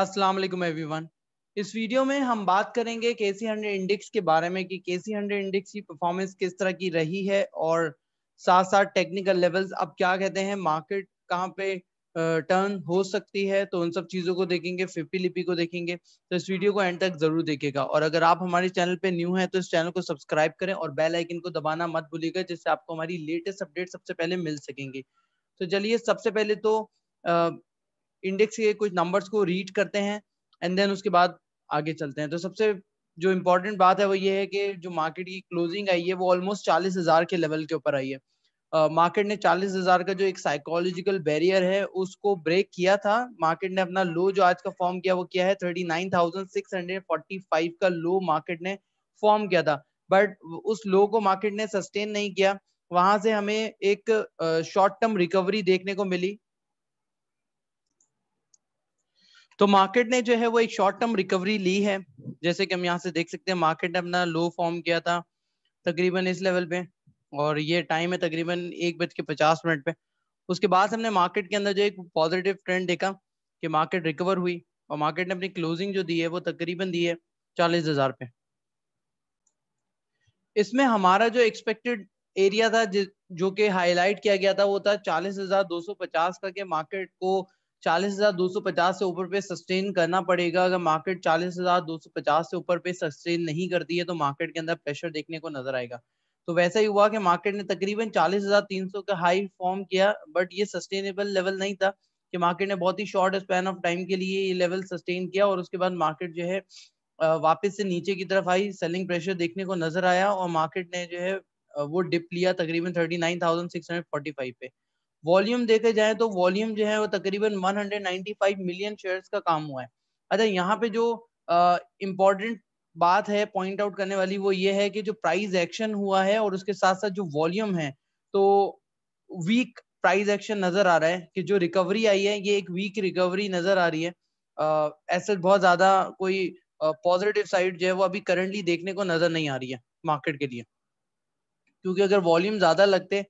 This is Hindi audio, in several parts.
अस्सलाम वालेकुम एवरीवन इस वीडियो में हम बात करेंगे के सी हंड्रेड इंडेक्स के बारे में कि के सी हंड्रेड इंडेक्स की परफॉर्मेंस किस तरह की रही है और साथ साथ टेक्निकल लेवल्स अब क्या कहते हैं मार्केट कहाँ पे टर्न हो सकती है तो उन सब चीज़ों को देखेंगे फिफ्टी लिपी को देखेंगे तो इस वीडियो को एंड तक जरूर देखेगा और अगर आप हमारे चैनल पे न्यू हैं तो इस चैनल को सब्सक्राइब करें और बेल आइकन को दबाना मत भूलिएगा जिससे आपको हमारी लेटेस्ट अपडेट सबसे पहले मिल सकेंगी तो चलिए सबसे पहले तो इंडेक्स के कुछ नंबर्स को रीड करते हैं एंड देन उसके बाद आगे चलते हैं तो सबसे जो इम्पोर्टेंट बात है वो ये है कि जो मार्केट की क्लोजिंग आई है वो ऑलमोस्ट चालीस हजार के लेवल के ऊपर आई है मार्केट uh, ने चालीस हजार का जो एक साइकोलॉजिकल बैरियर है उसको ब्रेक किया था मार्केट ने अपना लो जो आज का फॉर्म किया वो किया है thirty nine thousand six hundred forty five का लो मार्केट ने फॉर्म किया था बट उस लो को मार्केट ने सस्टेन नहीं किया वहां से हमें एक शॉर्ट टर्म रिकवरी देखने को मिली तो मार्केट ने जो है वो एक शॉर्ट टर्म रिकवरी ली है जैसे कि हम यहाँ से देख सकते हैं मार्केट ने अपना लो फॉर्म किया था तकरीबन इस लेवल पे और ये टाइम है तकरीबन एक बज के पचास मिनट पे उसके बाद हमने मार्केट के अंदर जो एक पॉजिटिव ट्रेंड देखा कि मार्केट रिकवर हुई और मार्केट ने अपनी क्लोजिंग जो दी है वो तकरीबन दी है चालीस हजार पे इसमें हमारा जो एक्सपेक्टेड एरिया था जो कि हाईलाइट किया गया था वो था चालीस हजार दो सौ पचास का के मार्केट को चालीस हजार दो सौ पचास से ऊपर पे सस्टेन करना पड़ेगा अगर मार्केट चालीस हजार दो सौ पचास से ऊपर पे सस्टेन नहीं करती है तो मार्केट के अंदर प्रेशर देखने को नजर आएगा तो वैसा ही हुआ कि मार्केट ने तकरीबन 40,300 हजार तीन सौ का हाई फॉर्म किया बट ये सस्टेनेबल लेवल नहीं था कि मार्केट ने बहुत ही शॉर्ट स्पैन ऑफ टाइम के लिए ये लेवल सस्टेन किया और उसके बाद मार्केट जो है वापस से नीचे की तरफ आई सेलिंग प्रेशर देखने को नजर आया और मार्केट ने जो है वो डिप लिया तकरीबन thirty nine thousand six hundred forty five पे वॉल्यूम देखे जाए तो वॉल्यूम जो है वो तकरीबन 195 मिलियन शेयर्स का काम हुआ है अच्छा यहाँ पे जो इम्पोर्टेंट बात है पॉइंट आउट करने वाली वो ये है कि जो प्राइस एक्शन हुआ है और उसके साथ साथ जो वॉल्यूम है तो वीक प्राइस एक्शन नजर आ रहा है कि जो रिकवरी आई है ये एक वीक रिकवरी नजर आ रही है ऐसे बहुत ज्यादा कोई पॉजिटिव साइड जो है वो अभी करंटली देखने को नजर नहीं आ रही है मार्केट के लिए क्योंकि अगर वॉल्यूम ज्यादा लगते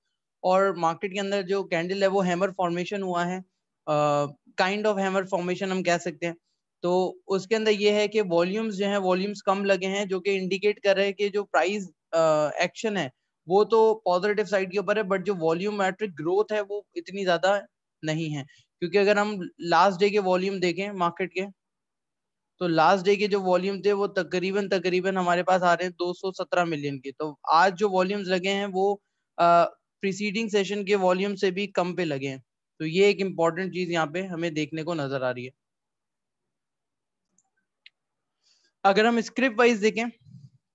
और मार्केट के अंदर जो कैंडल है वो हैमर फॉर्मेशन हुआ है काइंड ऑफ हैमर फॉर्मेशन हम कह सकते हैं तो उसके अंदर ये है कि वॉल्यूम्स जो है वॉल्यूम्स कम लगे हैं जो कि इंडिकेट कर रहे हैं कि जो प्राइस एक्शन है वो तो पॉजिटिव साइड के ऊपर है बट जो वॉल्यूम मैट्रिक ग्रोथ है वो इतनी ज्यादा नहीं है क्योंकि अगर हम लास्ट डे के वॉल्यूम देखें मार्केट के तो लास्ट डे के जो वॉल्यूम थे वो तकरीबन तकरीबन हमारे पास आ रहे हैं 217 मिलियन के तो आज जो वॉल्यूम्स लगे हैं वो प्रीसीडिंग सेशन के वॉल्यूम से भी कम पे लगे हैं तो ये एक इम्पॉर्टेंट चीज यहाँ पे हमें देखने को नजर आ रही है अगर हम स्क्रिप्ट वाइज देखें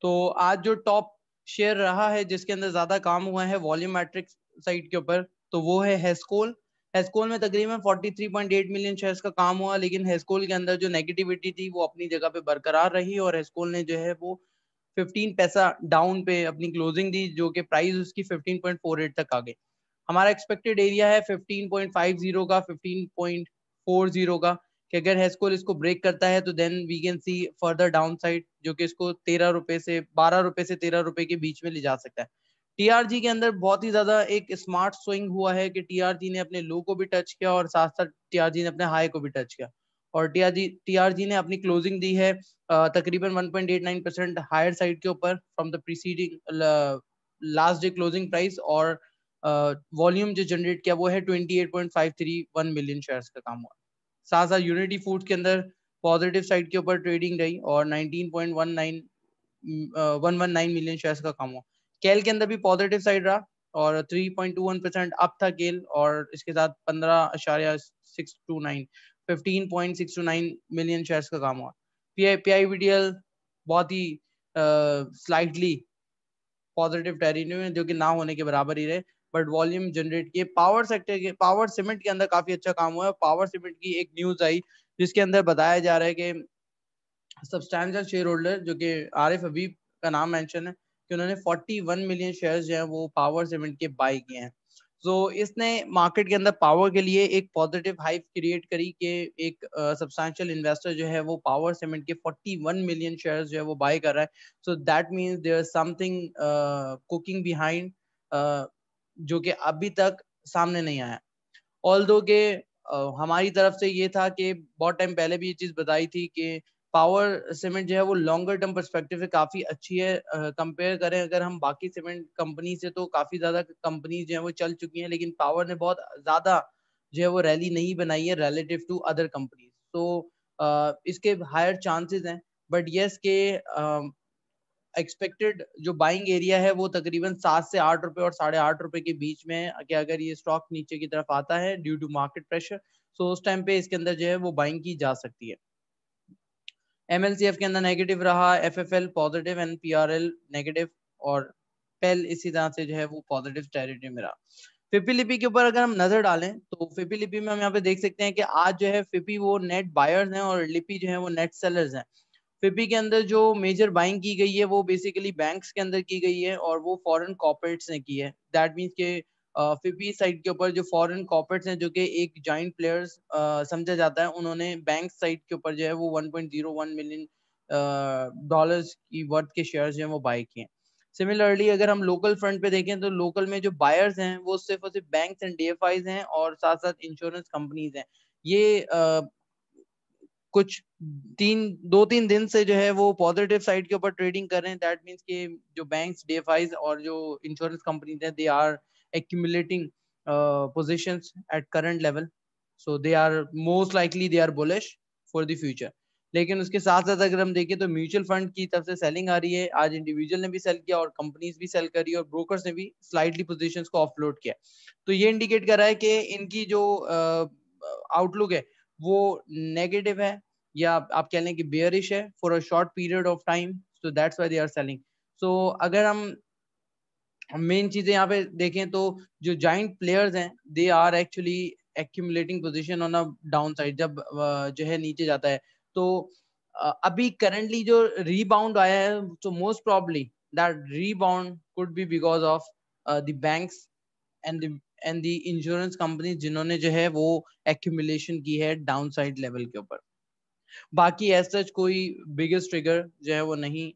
तो आज जो टॉप शेयर रहा है जिसके अंदर ज्यादा काम हुआ है वॉल्यूम मैट्रिक साइड के ऊपर तो वो है हेस्कोल हेस्कोल में तकरीबन 43.8 मिलियन शेयर्स का काम हुआ लेकिन हेस्कोल के अंदर जो नेगेटिविटी थी वो अपनी जगह पे बरकरार रही और हेस्कोल ने जो है वो 15 पैसा डाउन पे अपनी क्लोजिंग दी जो कि प्राइस उसकी 15.48 तक आ गई हमारा एक्सपेक्टेड एरिया है 15.50 का 15.40 का कि अगर हेस्कोल इसको ब्रेक करता है तो then we can see further down side जो कि इसको तेरह रुपए से बारह रुपए से तेरह रुपए के बीच में ले जा सकता है टीआरजी के अंदर बहुत ही ज्यादा एक स्मार्ट स्विंग हुआ है कि टीआरजी ने अपने लो को भी टच किया और साथ साथ टीआरजी ने अपने हाई को भी टच किया और टीआरजी टीआरजी ने अपनी क्लोजिंग दी है तकरीबन 1.89 परसेंट हायर साइड के ऊपर from the preceding last day closing price और वॉल्यूम जो जनरेट किया वो है 28.531 मिलियन शेयर्स का काम हुआ साथ साथ यूनिटी फूड के अंदर पॉजिटिव साइड के ऊपर ट्रेडिंग रही और 19.19 119 मिलियन शेयर्स का काम हुआ केल के अंदर भी पॉजिटिव साइड रहा और 3.21 परसेंट अप था केल और इसके साथ पंद्रह अशारिया six two nine 15.629 million shares का काम हुआ पी बहुत ही स्लाइटली पॉजिटिव टेरिटरी में जो कि ना होने के बराबर ही रहे बट वॉल्यूम जनरेट किए पावर सेक्टर के पावर सीमेंट के अंदर काफी अच्छा काम हुआ है पावर सीमेंट की एक न्यूज आई जिसके अंदर बताया जा रहा है कि सब्सटैंशियल शेयर होल्डर जो कि आरिफ हबीब का नाम मेंशन है कि उन्होंने 41 मिलियन शेयर्स जो है वो पावर सीमेंट के बाय किए हैं तो इसने मार्केट के अंदर पावर के लिए एक पॉजिटिव हाइप क्रिएट करी कि एक सब्सटैंशियल uh, इन्वेस्टर जो है वो पावर सीमेंट के 41 मिलियन शेयर्स जो है वो बाय कर रहा है so that means there something cooking behind जो कि अभी तक सामने नहीं आया ऑल दो के uh, हमारी तरफ से ये था कि बहुत टाइम पहले भी ये चीज़ बताई थी कि पावर सीमेंट जो है वो लॉन्गर टर्म परस्पेक्टिव से काफी अच्छी है कंपेयर करें अगर हम बाकी सीमेंट कंपनी से तो काफी ज्यादा कंपनी जो है वो चल चुकी हैं लेकिन पावर ने बहुत ज्यादा जो है वो रैली नहीं बनाई है रिलेटिव टू अदर कंपनीज तो इसके हायर चांसेस हैं बट येस के एक्सपेक्टेड uh, जो बाइंग एरिया है वो तकरीबन सात से आठ रुपए और साढ़े आठ रुपए के बीच में है अगर ये स्टॉक नीचे की तरफ आता है due to market pressure so उस टाइम पे इसके अंदर जो है वो बाइंग की जा सकती है एमएलसीएफ के अंदर नेगेटिव रहा FFL positive and PRL negative और पेल e इसी तरह से जो है वो पॉजिटिव टेरिटरी में रहा फिपी लिपी के ऊपर अगर हम नजर डालें तो फिपी लिपी में हम यहाँ पे देख सकते हैं कि आज जो है फिपी वो नेट बायर्स हैं और लिपी जो है वो नेट सेलर्स हैं फिपी के अंदर जो मेजर बाइंग की गई है वो बेसिकली बैंक्स के अंदर की गई है और वो फॉरेन कॉपरेट्स ने की है दैट मीन्स के फिपी साइड के ऊपर जो फॉरेन कॉर्पोरेट्स हैं जो कि एक जॉइंट प्लेयर्स समझा जाता है उन्होंने बैंक साइड के ऊपर जो है वो 1.01 मिलियन डॉलर्स की वर्थ के शेयर्स जो हैं वो बाय किए हैं सिमिलरली अगर हम लोकल फ्रंट पे देखें तो लोकल में जो बायर्स हैं वो सिर्फ और सिर्फ बैंक एंड डी हैं और साथ साथ इंश्योरेंस कंपनीज हैं ये आ, कुछ तीन दो तीन दिन से जो है वो पॉजिटिव साइड के ऊपर ट्रेडिंग कर रहे हैं दैट मीन्स कि जो बैंक्स डी और जो इंश्योरेंस कंपनीज हैं they are accumulating uh, positions at current level so they are most likely they are bullish for the future लेकिन उसके साथ साथ अगर हम देखें तो म्यूचुअल फंड की तरफ से सेलिंग आ रही है आज इंडिविजुअल ने भी सेल किया और कंपनीज भी सेल करी और ब्रोकर्स ने भी स्लाइडली पोजीशंस को ऑफलोड किया तो ये इंडिकेट कर रहा है कि इनकी जो आउटलुक uh, है वो नेगेटिव है या आप कह लें कि बेयरिश है for a short period of time so that's why they are selling so अगर हम मेन चीजें यहाँ पे देखें तो जो जॉइंट प्लेयर्स हैं they are actually accumulating position on a down side जब जो है नीचे जाता है तो अभी करंटली जो रीबाउंड आया है तो most probably that rebound could be because of the banks and and the insurance company जिन्होंने जो है वो एक्यूमुलेशन की है डाउन साइड लेवल के ऊपर बाकी एज सच कोई बिगेस्ट ट्रिगर जो है वो नहीं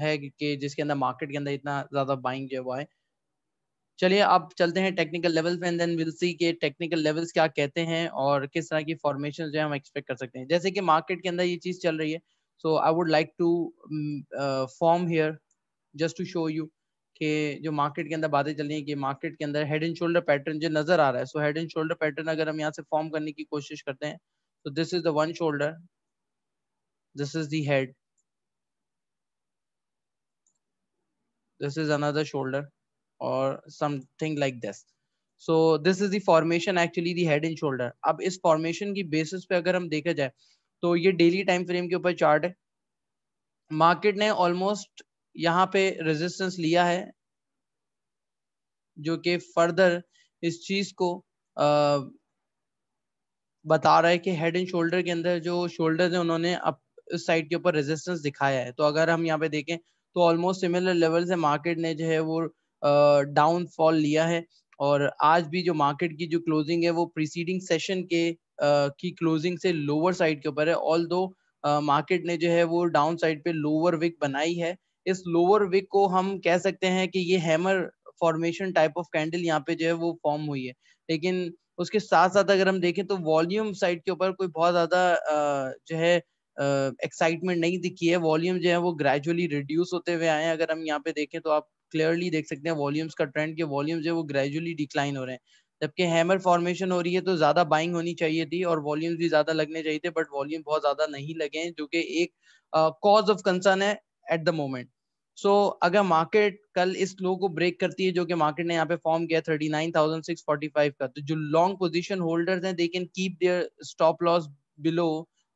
है कि जिसके अंदर मार्केट के अंदर इतना ज्यादा बाइंग जो हुआ है चलिए अब चलते हैं टेक्निकल लेवल पे एंड देन विल सी के टेक्निकल लेवल्स क्या कहते हैं और किस तरह की फॉर्मेशन जो है हम एक्सपेक्ट कर सकते हैं जैसे कि मार्केट के अंदर ये चीज चल रही है so I would like to form here just to show you कि जो मार्केट के अंदर बातें चल रही है कि मार्केट के अंदर हेड एंड शोल्डर पैटर्न जो नजर आ रहा है so head and shoulder pattern अगर हम यहाँ से फॉर्म करने की कोशिश करते हैं तो this is the one shoulder this is the head this is another shoulder or something like this so this is the formation actually the head and shoulder अब इस फॉर्मेशन की बेसिस पे अगर हम देखा जाए तो ये डेली टाइम फ्रेम के ऊपर चार्ट है मार्केट ने ऑलमोस्ट यहाँ पे रेजिस्टेंस लिया है जो कि फर्दर इस चीज को आ, बता रहा है कि हेड एंड शोल्डर के अंदर जो शोल्डर है उन्होंने अब इस साइड के ऊपर रेजिस्टेंस दिखाया है तो अगर हम यहाँ पे देखें तो ऑलमोस्ट सिमिलर लेवल से मार्केट ने जो है वो डाउन फॉल लिया है और आज भी जो मार्केट की जो क्लोजिंग है वो प्रीसीडिंग सेशन के की क्लोजिंग से लोअर साइड के ऊपर है ऑल दो मार्केट ने जो है वो डाउन साइड पे लोअर विक बनाई है इस लोअर विक को हम कह सकते हैं कि ये hammer formation type of candle यहाँ पे जो है वो फॉर्म हुई है लेकिन उसके साथ साथ अगर हम देखें तो वॉल्यूम साइड के ऊपर कोई बहुत ज्यादा जो है एक्साइटमेंट नहीं दिखी है वॉल्यूम जो है वो ग्रेजुअली रिड्यूस होते हुए आए हैं अगर हम यहाँ पे देखें तो आप क्लियरली देख सकते हैं वॉल्यूम्स का ट्रेंड के वॉल्यूम जो है वो ग्रेजुअली डिक्लाइन हो रहे हैं जबकि हैमर फॉर्मेशन हो रही है तो ज्यादा बाइंग होनी चाहिए थी और वॉल्यूम्स भी ज्यादा लगने चाहिए थे बट वॉल्यूम बहुत ज्यादा नहीं लगे हैं जो कि एक कॉज ऑफ कंसर्न है एट द मोमेंट सो अगर मार्केट कल इस लो को ब्रेक करती है जो कि मार्केट ने यहाँ पे फॉर्म किया thirty nine thousand six forty five का तो जो लॉन्ग पोजिशन होल्डर्स हैं they can keep their stop loss below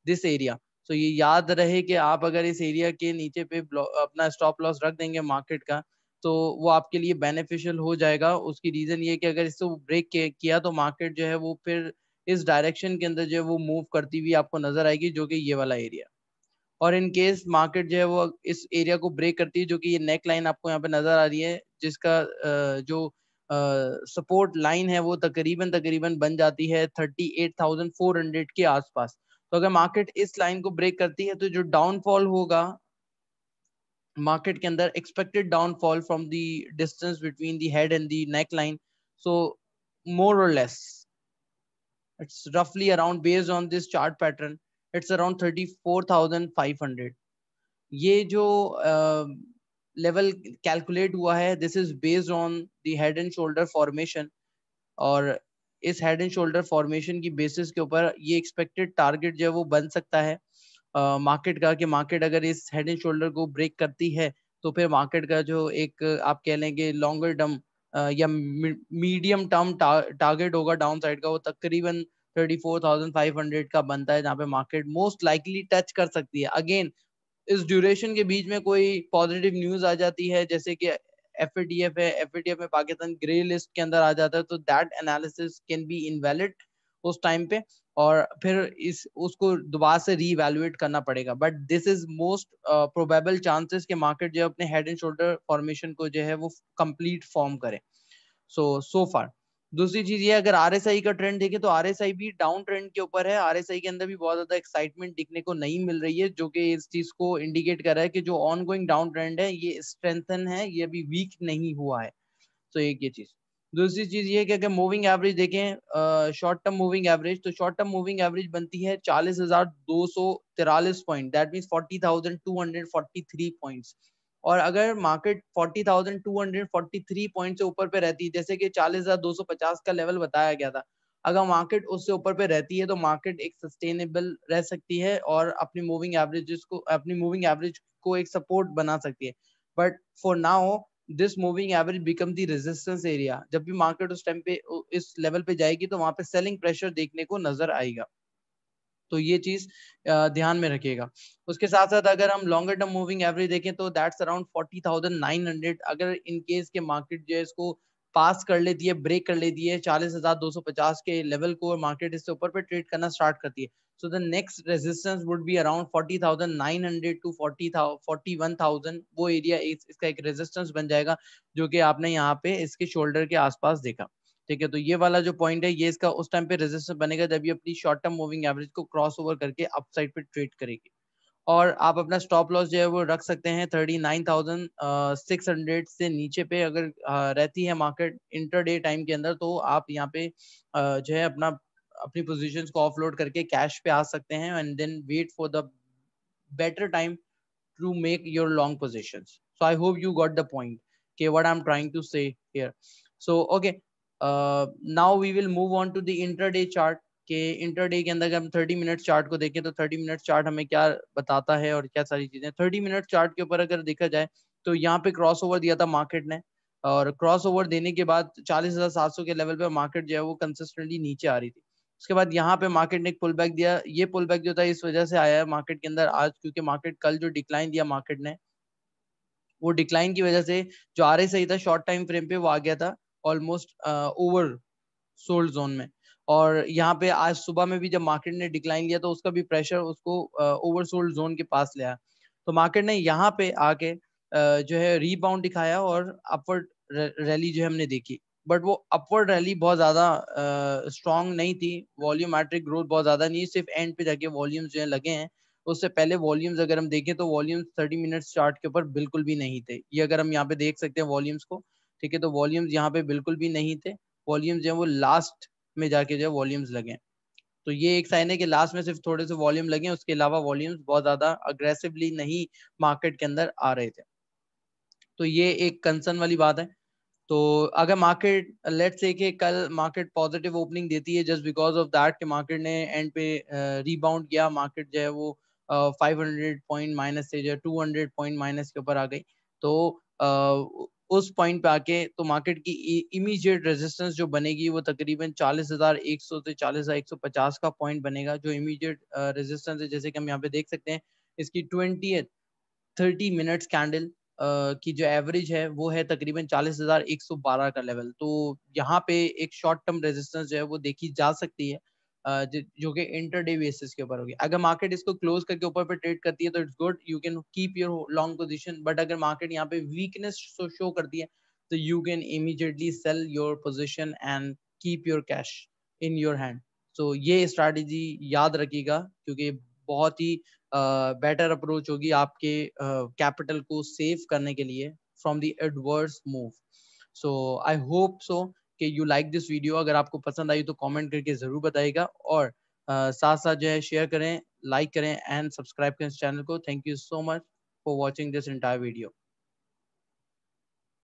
this area so तो ये याद रहे कि आप अगर इस एरिया के नीचे पे अपना स्टॉप लॉस रख देंगे मार्केट का तो वो आपके लिए बेनिफिशियल हो जाएगा उसकी रीज़न ये कि अगर इसको ब्रेक किया तो मार्केट जो है वो फिर इस डायरेक्शन के अंदर जो है वो मूव करती हुई आपको नजर आएगी जो कि ये वाला एरिया और इन केस मार्केट जो है वो इस एरिया को ब्रेक करती है जो कि ये नेक लाइन आपको यहाँ पे नजर आ रही है जिसका जो सपोर्ट लाइन है वो तकरीबन तकरीबन बन जाती है thirty eight thousand four hundred के आसपास तो अगर मार्केट इस लाइन को ब्रेक करती है तो जो डाउनफॉल होगा मार्केट के अंदर expected downfall from the distance between the head and the neck line so more और लेस इट्स रफली around based on this chart pattern it's around thirty four thousand five hundred ये जो लेवल uh, कैलकुलेट हुआ है this is based on the head and shoulder formation और इस हेड एंड शोल्डर फॉर्मेशन की बेसिस के ऊपर ये एक्सपेक्टेड टारगेट जो है वो बन सकता है मार्केट का कि मार्केट अगर इस हेड एंड शोल्डर को ब्रेक करती है तो फिर मार्केट का जो एक आप कह लेंगे लॉन्गर टर्म या मीडियम टर्म टारगेट होगा डाउन साइड का वो तकरीबन 34,500 का बनता है जहाँ पे मार्केट मोस्ट लाइकली टच कर सकती है अगेन इस ड्यूरेशन के बीच में कोई पॉजिटिव न्यूज आ जाती है जैसे कि एफ है एफ में पाकिस्तान ग्रे लिस्ट के अंदर आ जाता है तो that analysis can be invalid उस टाइम पे और फिर इस उसको दोबारा से रीवैल्यूएट करना पड़ेगा but this is most probable chances के मार्केट जो अपने हेड एंड शोल्डर फॉर्मेशन को जो है वो कंप्लीट फॉर्म करे सो सो फार दूसरी चीज ये अगर आरएसआई का ट्रेंड देखें तो आरएसआई भी डाउन ट्रेंड के ऊपर है आरएसआई के अंदर भी बहुत ज्यादा एक्साइटमेंट दिखने को नहीं मिल रही है जो कि इस चीज को इंडिकेट कर रहा है कि जो ऑन गोइंग डाउन ट्रेंड है ये स्ट्रेंथन है ये अभी वीक नहीं हुआ है तो एक ये चीज दूसरी चीज ये अगर मूविंग एवरेज देखें शॉर्ट टर्म मूविंग एवरेज तो शॉर्ट टर्म मूविंग एवरेज बनती है चालीस हजार दो सौ तिरालीस point that mean forty thousand two hundred forty three points और अगर मार्केट 40,243 पॉइंट से ऊपर पे रहती है जैसे कि 40,250 का लेवल बताया गया था अगर मार्केट उससे ऊपर पे रहती है तो मार्केट एक सस्टेनेबल रह सकती है और अपनी मूविंग एवरेज को अपनी मूविंग एवरेज को एक सपोर्ट बना सकती है but for now this moving average become the resistance area जब भी मार्केट उस टाइम पे इस लेवल पे जाएगी तो वहां पे सेलिंग प्रेशर देखने को नजर आएगा तो ये चीज ध्यान में रखिएगा उसके साथ साथ अगर हम लॉन्गर टर्म मूविंग एवरेज देखें तो that's around forty thousand nine hundred अगर इनकेस के मार्केट जो है इसको पास कर लेती है ब्रेक कर लेती है चालीस हजार दो सौ पचास के लेवल को मार्केट इससे ऊपर पे ट्रेड करना स्टार्ट करती है so the next resistance would be around forty thousand nine hundred to forty forty one thousand वो एरिया इसका एक रेजिस्टेंस बन जाएगा जो कि आपने यहाँ पे इसके शोल्डर के आसपास देखा ठीक है तो ये वाला जो पॉइंट है ये इसका उस टाइम पे रेजिस्टेंस बनेगा जब ये अपनी शॉर्ट टर्म मूविंग एवरेज को क्रॉस ओवर करके अप साइड पे ट्रेड करेगी और आप अपना स्टॉप लॉस जो है वो रख सकते हैं thirty nine thousand six hundred से नीचे पे अगर रहती है मार्केट इंटर डे टाइम के अंदर तो आप यहाँ पे जो है अपना अपनी पोजिशन को ऑफलोड करके कैश पे आ सकते हैं and then wait for the better time to make your long position so I hope you got the point के what I am trying to say here so okay now we will move on to the the intraday के इंटरडे के अंदर अगर हम थर्टी मिनट चार्ट को देखें तो थर्टी मिनट चार्ट हमें क्या बताता है और क्या सारी चीजें थर्टी मिनट चार्ट के ऊपर अगर देखा जाए तो यहाँ पे क्रॉस ओवर दिया था मार्केट ने और क्रॉस ओवर देने के बाद चालीस हजार सात सौ के लेवल पे मार्केट जो है वो कंसिस्टेंटली नीचे आ रही थी उसके बाद यहाँ पे मार्केट ने एक पुल बैक दिया ये पुल बैक जो था इस वजह से आया है मार्केट के अंदर आज क्योंकि मार्केट कल जो डिक्लाइन दिया मार्केट ने वो डिक्लाइन की वजह से जो आर सही था शॉर्ट टाइम फ्रेम पे वो आ गया था ऑलमोस्ट ओवर सोल्ड जोन में और यहाँ पे आज सुबह में भी जब मार्केट ने डिक्लाइन लिया तो उसका भी प्रेशर उसको ओवर सोल्ड जोन के पास ले आया तो मार्केट ने यहाँ पे आके uh, जो है रीबाउंड दिखाया और अपवर्ड रैली जो है हमने देखी बट वो अपवर्ड रैली बहुत ज्यादा स्ट्रॉन्ग uh, नहीं थी वॉल्यूम वॉल्यूमेट्रिक ग्रोथ बहुत ज्यादा नहीं सिर्फ एंड पे जाके वॉल्यूम जो है लगे हैं उससे पहले वॉल्यूम्स अगर हम देखें तो वॉल्यूम्स 30 मिनट्स चार्ट के ऊपर बिल्कुल भी नहीं थे ये अगर हम यहाँ पे देख सकते हैं वॉल्यूम्स को ठीक है तो वॉल्यूम्स यहाँ पे बिल्कुल भी नहीं थे वॉल्यूम्स जो है वो लास्ट में जाके जो है वॉल्यूम्स लगे तो ये एक साइन है कि लास्ट में सिर्फ थोड़े से वॉल्यूम लगे उसके अलावा वॉल्यूम्स बहुत ज्यादा अग्रेसिवली नहीं मार्केट के अंदर आ रहे थे तो ये एक कंसर्न वाली बात है तो अगर मार्केट लेट्स से कि कल मार्केट पॉजिटिव ओपनिंग देती है जस्ट बिकॉज ऑफ दैट कि मार्केट ने एंड पे रीबाउंड किया मार्केट जो है वो फाइव हंड्रेड पॉइंट माइनस से जो है टू पॉइंट माइनस के ऊपर आ गई तो उस पॉइंट पे आके तो मार्केट की इमीडिएट रेजिस्टेंस जो बनेगी वो तकरीबन 40,100 से 40,150 का पॉइंट बनेगा जो इमीडिएट रेजिस्टेंस है जैसे कि हम यहाँ पे देख सकते हैं इसकी ट्वेंटी थर्टी मिनट कैंडल की जो एवरेज है वो है तकरीबन 40,112 का लेवल तो यहाँ पे एक शॉर्ट टर्म रेजिस्टेंस जो है वो देखी जा सकती है जो कि इंटर डे बेसिस के ऊपर होगी अगर मार्केट इसको क्लोज करके ऊपर पे ट्रेड करती है तो it's good you can keep your long position but अगर मार्केट यहाँ पे वीकनेस शो करती है तो you can immediately sell your position and keep your cash in your hand so ये स्ट्रेटेजी याद रखिएगा क्योंकि बहुत ही बेटर uh, अप्रोच होगी आपके कैपिटल uh, को सेव करने के लिए from the adverse move so I hope so कि यू लाइक दिस वीडियो अगर आपको पसंद आई तो कमेंट करके ज़रूर बताइएगा और आ, साथ साथ जो है शेयर करें लाइक करें एंड सब्सक्राइब करें इस चैनल को thank you so much for watching this entire video